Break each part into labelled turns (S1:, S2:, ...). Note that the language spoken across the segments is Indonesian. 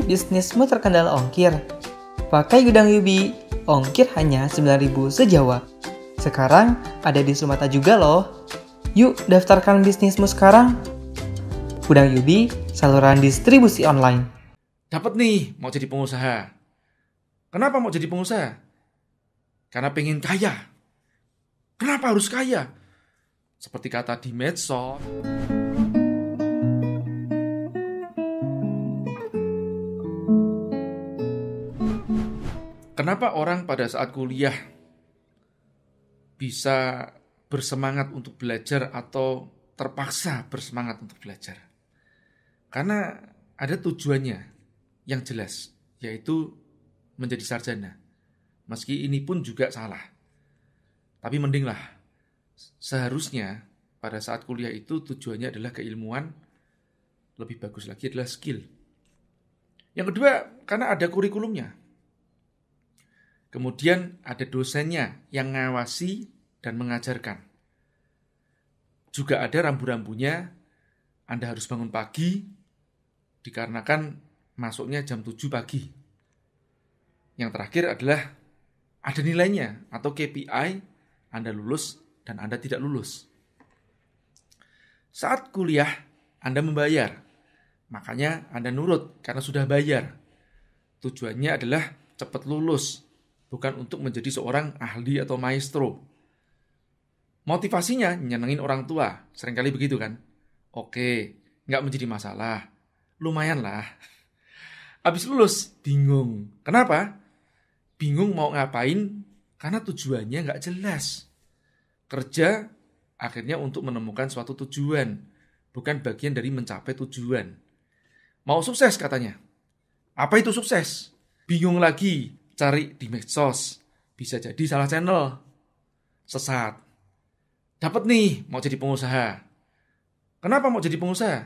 S1: bisnismu terkendala ongkir? Pakai gudang Yubi, ongkir hanya 9.000 sejawa. Sekarang ada di Sumatera juga loh. Yuk daftarkan bisnismu sekarang. Gudang Yubi, saluran distribusi online. Dapat nih, mau jadi pengusaha. Kenapa mau jadi pengusaha? Karena pengen kaya. Kenapa harus kaya? Seperti kata di medsos. Kenapa orang pada saat kuliah bisa bersemangat untuk belajar atau terpaksa bersemangat untuk belajar? Karena ada tujuannya yang jelas, yaitu menjadi sarjana. Meski ini pun juga salah. Tapi mendinglah seharusnya pada saat kuliah itu tujuannya adalah keilmuan, lebih bagus lagi adalah skill. Yang kedua, karena ada kurikulumnya. Kemudian ada dosennya yang ngawasi dan mengajarkan. Juga ada rambu-rambunya, Anda harus bangun pagi, dikarenakan masuknya jam 7 pagi. Yang terakhir adalah ada nilainya atau KPI, Anda lulus dan Anda tidak lulus. Saat kuliah, Anda membayar. Makanya Anda nurut karena sudah bayar. Tujuannya adalah cepat lulus bukan untuk menjadi seorang ahli atau maestro. Motivasinya nyenengin orang tua, seringkali begitu kan? Oke, nggak menjadi masalah. Lumayan lah. Abis lulus, bingung. Kenapa? Bingung mau ngapain karena tujuannya nggak jelas. Kerja akhirnya untuk menemukan suatu tujuan, bukan bagian dari mencapai tujuan. Mau sukses katanya. Apa itu sukses? Bingung lagi, cari di medsos bisa jadi salah channel sesat dapat nih mau jadi pengusaha kenapa mau jadi pengusaha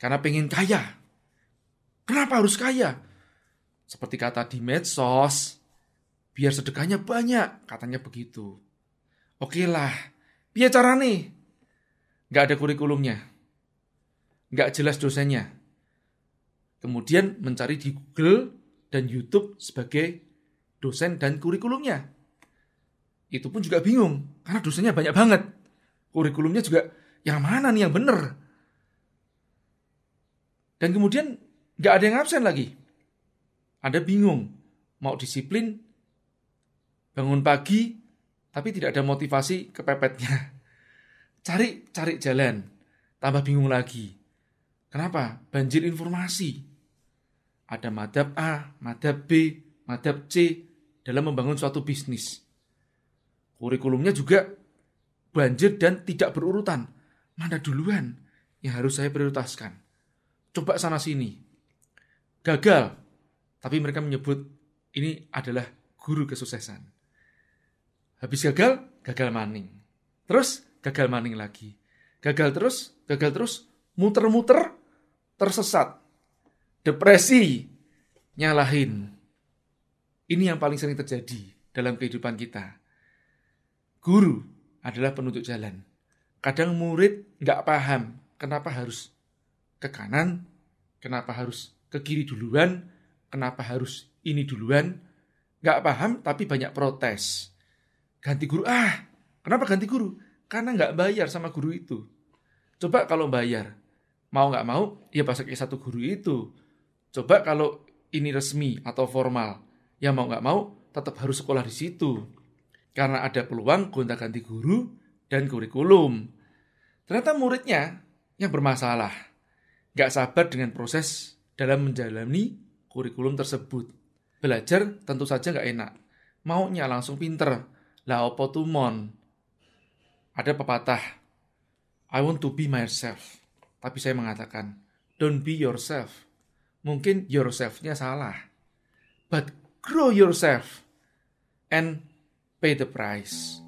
S1: karena pengen kaya kenapa harus kaya seperti kata di medsos biar sedekahnya banyak katanya begitu oke lah biar cara nih nggak ada kurikulumnya nggak jelas dosennya kemudian mencari di Google dan YouTube sebagai dosen dan kurikulumnya. Itu pun juga bingung, karena dosennya banyak banget. Kurikulumnya juga yang mana nih yang bener? Dan kemudian nggak ada yang absen lagi. Anda bingung, mau disiplin, bangun pagi, tapi tidak ada motivasi kepepetnya. Cari, cari jalan, tambah bingung lagi. Kenapa? Banjir informasi. Ada madhab A, madhab B, madhab C dalam membangun suatu bisnis. Kurikulumnya juga banjir dan tidak berurutan. Mana duluan yang harus saya prioritaskan? Coba sana-sini. Gagal. Tapi mereka menyebut ini adalah guru kesuksesan. Habis gagal, gagal maning. Terus gagal maning lagi. Gagal terus, gagal terus, muter-muter, tersesat depresi, nyalahin. Ini yang paling sering terjadi dalam kehidupan kita. Guru adalah penunjuk jalan. Kadang murid nggak paham kenapa harus ke kanan, kenapa harus ke kiri duluan, kenapa harus ini duluan. Nggak paham tapi banyak protes. Ganti guru, ah kenapa ganti guru? Karena nggak bayar sama guru itu. Coba kalau bayar, mau nggak mau, ya pasti satu guru itu Coba kalau ini resmi atau formal, ya mau nggak mau tetap harus sekolah di situ. Karena ada peluang gonta-ganti guru dan kurikulum. Ternyata muridnya yang bermasalah. Nggak sabar dengan proses dalam menjalani kurikulum tersebut. Belajar tentu saja nggak enak. Maunya langsung pinter. Lah opo Ada pepatah. I want to be myself. Tapi saya mengatakan, don't be yourself Mungkin yourself-nya salah. But grow yourself and pay the price.